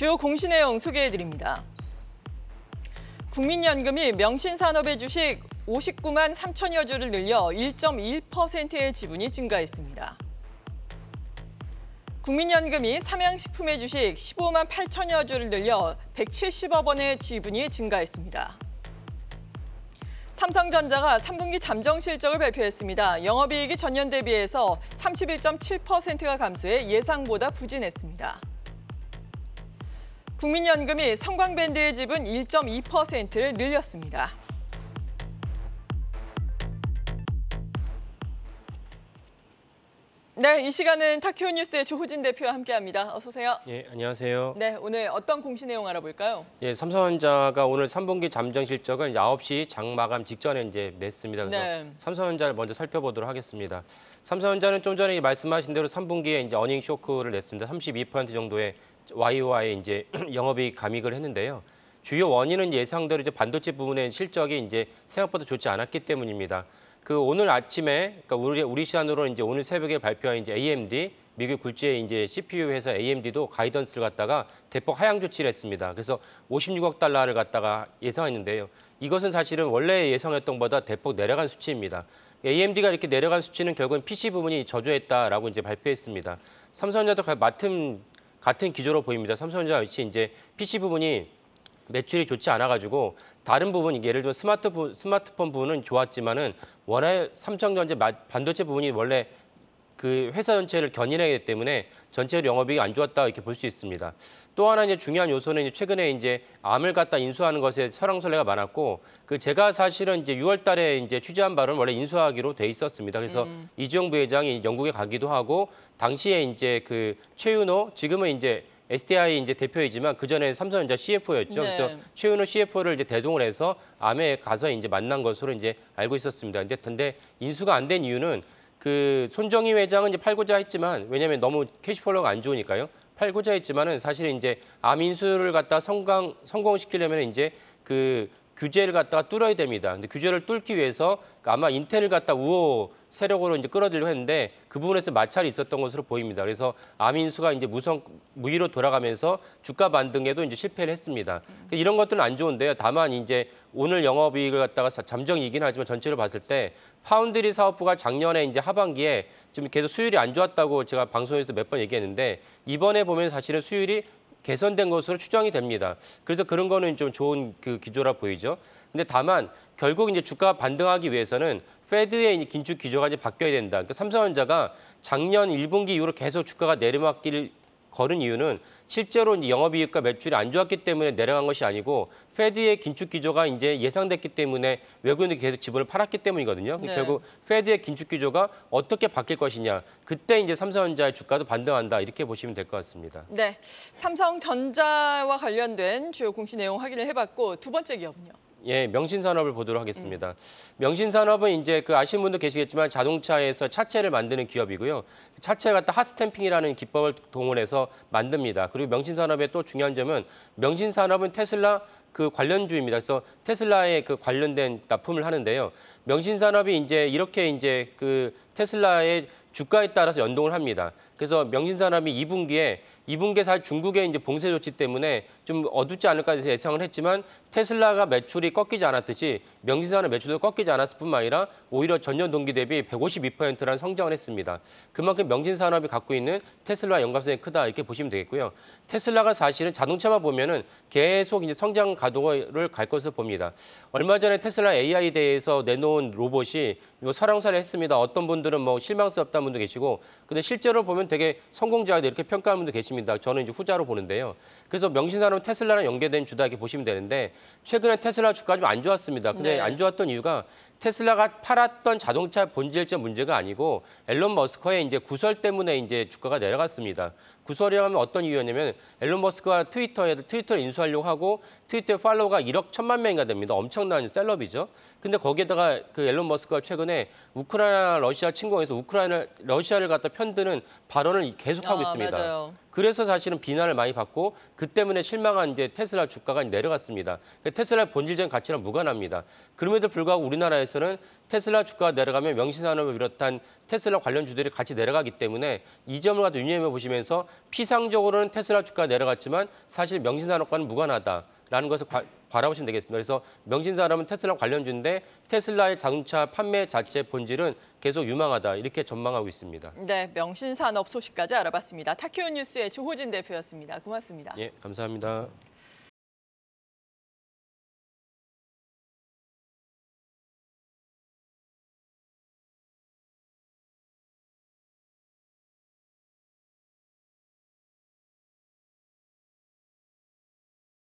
주요 공시 내용 소개해드립니다. 국민연금이 명신산업의 주식 59만 3천여 주를 늘려 1.1%의 지분이 증가했습니다. 국민연금이 삼양식품의 주식 15만 8천여 주를 늘려 170억 원의 지분이 증가했습니다. 삼성전자가 3분기 잠정 실적을 발표했습니다. 영업이익이 전년 대비해서 31.7%가 감소해 예상보다 부진했습니다. 국민연금이 성광밴드의 지분 1.2%를 늘렸습니다. 네, 이 시간은 타큐 뉴스의 조호진 대표와 함께합니다. 어서 오세요. 예, 안녕하세요. 네, 오늘 어떤 공시 내용 알아볼까요? 예, 삼성전자가 오늘 3분기 잠정 실적은 9시 장 마감 직전에 이제 냈습니다. 그래서 네. 삼성전자를 먼저 살펴보도록 하겠습니다. 삼성전자는 좀 전에 말씀하신 대로 3분기에 이제 어닝 쇼크를 냈습니다. 32% 정도의 YOY 이제 영업이익 감익을 했는데요. 주요 원인은 예상대로 이제 반도체 부분의 실적이 이제 생각보다 좋지 않았기 때문입니다. 그 오늘 아침에 그러니까 우리 우리 시간으로 이제 오늘 새벽에 발표한 이제 AMD 미국 굴지의 이제 CPU 회사 AMD도 가이던스를 갖다가 대폭 하향 조치를 했습니다. 그래서 56억 달러를 갖다가 예상했는데요. 이것은 사실은 원래 예상했던 것보다 대폭 내려간 수치입니다. AMD가 이렇게 내려간 수치는 결국은 PC 부분이 저조했다라고 이제 발표했습니다. 삼성전자도 맡은 같은 기조로 보입니다. 삼성전자 역시 이제 PC 부분이 매출이 좋지 않아가지고 다른 부분 예를 들어 스마트폰 스마트폰 부분은 좋았지만은 원래 삼성전자 반도체 부분이 원래 그 회사 전체를 견인하기 때문에 전체 영업이익이 안 좋았다 이렇게 볼 수 있습니다. 또 하나 이제 중요한 요소는 이제 최근에 이제 암을 갖다 인수하는 것에 설왕설래가 많았고 그 제가 사실은 이제 6월 달에 이제 취재한 바로는 원래 인수하기로 돼 있었습니다. 그래서 음. 이주영 부회장이 영국에 가기도 하고 당시에 이제 그 최윤호 지금은 이제 STI 이제 대표이지만 그 전에 삼성전자 CFO였죠. 네. 그래서 최윤호 CFO를 이제 대동을 해서 암에 가서 이제 만난 것으로 이제 알고 있었습니다. 근데 근데 인수가 안 된 이유는 그 손정희 회장은 이제 팔고자 했지만 왜냐하면 너무 캐시플로우가 안 좋으니까요. 팔고자 했지만은 사실은 이제 아민수를 갖다 성공 성공시키려면 이제 그 규제를 갖다가 뚫어야 됩니다. 근데 규제를 뚫기 위해서 아마 인텔을 갖다 우호 세력으로 이제 끌어들려 했는데 그 부분에서 마찰이 있었던 것으로 보입니다. 그래서 아민수가 이제 무성 무위로 돌아가면서 주가 반등에도 이제 실패를 했습니다. 그러니까 이런 것들은 안 좋은데요. 다만 이제 오늘 영업이익을 갖다가 잠정이긴 하지만 전체를 봤을 때 파운드리 사업부가 작년에 이제 하반기에 지금 계속 수율이 안 좋았다고 제가 방송에서 몇 번 얘기했는데 이번에 보면 사실은 수율이 개선된 것으로 추정이 됩니다. 그래서 그런 거는 좀 좋은 그 기조라 보이죠. 근데 다만 결국 이제 주가 반등하기 위해서는 페드의 긴축 기조가 이제 바뀌어야 된다. 그러니까 삼성전자가 작년 1분기 이후로 계속 주가가 내려막를 걸은 이유는 실제로 영업이익과 매출이 안 좋았기 때문에 내려간 것이 아니고 페드의 긴축 기조가 이제 예상됐기 때문에 외국인들이 계속 지분을 팔았기 때문이거든요. 그러니까 네. 결국 페드의 긴축 기조가 어떻게 바뀔 것이냐. 그때 이제 삼성전자의 주가도 반등한다. 이렇게 보시면 될 것 같습니다. 네. 삼성전자와 관련된 주요 공시 내용 확인을 해봤고 두 번째 기업은요. 예, 명신산업을 보도록 하겠습니다. 음. 명신산업은 이제 그 아시는 분도 계시겠지만 자동차에서 차체를 만드는 기업이고요. 차체를 갖다 핫스탬핑이라는 기법을 동원해서 만듭니다. 그리고 명신산업의 또 중요한 점은 명신산업은 테슬라 그 관련주입니다. 그래서 테슬라에 그 관련된 납품을 하는데요. 명신산업이 이제 이렇게 이제 그 테슬라의 주가에 따라서 연동을 합니다. 그래서 명진산업이 2분기에 2분기에 사 중국의 이제 봉쇄 조치 때문에 좀 어둡지 않을까 해서 예상을 했지만 테슬라가 매출이 꺾이지 않았듯이 명진산업 매출도 꺾이지 않았을 뿐만 아니라 오히려 전년 동기 대비 152%라는 성장을 했습니다. 그만큼 명진산업이 갖고 있는 테슬라 연관성이 크다 이렇게 보시면 되겠고요. 테슬라가 사실은 자동차만 보면은 계속 이제 성장 가도를 갈것을 봅니다. 얼마 전에 테슬라 AI 대회에서 내놓은 로봇이 뭐설왕사를했습니다 어떤 분들은 뭐 실망스럽다 평가하 분도 계시고 근데 실제로 보면 되게 성공자다 이렇게 평가하는 분도 계십니다. 저는 이제 후자로 보는데요. 그래서 명신사는 테슬라랑 연계된 주다 이렇게 보시면 되는데 최근에 테슬라 주가 좀 안 좋았습니다. 근데 네. 안 좋았던 이유가 테슬라가 팔았던 자동차 본질적 문제가 아니고 앨런 머스커의 이제 구설 때문에 이제 주가가 내려갔습니다. 구설이라고 하면 어떤 이유였냐면 앨런 머스크가 트위터에 트위터를 인수하려고 하고 트위터 팔로워가 1억 천만 명인가 됩니다. 엄청난 셀럽이죠. 근데 거기에다가 그 앨런 머스크가 최근에 우크라이나 러시아 침공에서 우크라이나 러시아를 갖다 편드는 발언을 계속하고 아, 있습니다. 맞아요. 그래서 사실은 비난을 많이 받고 그 때문에 실망한 이제 테슬라 주가가 내려갔습니다. 그러니까 테슬라 의 본질적인 가치랑 무관합니다. 그럼에도 불구하고 우리나라에서는 테슬라 주가가 내려가면 명신산업을 비롯한 테슬라 관련 주들이 같이 내려가기 때문에 이 점을 갖다 유념해 보시면서 피상적으로는 테슬라 주가가 내려갔지만 사실 명신산업과는 무관하다. 라는 것을 과, 바라보시면 되겠습니다. 그래서 명진사람은 테슬라 관련주인데 테슬라의 자동차 판매 자체 본질은 계속 유망하다 이렇게 전망하고 있습니다. 네, 명신산업 소식까지 알아봤습니다. 타키오 뉴스의 조호진 대표였습니다. 고맙습니다. 예, 감사합니다.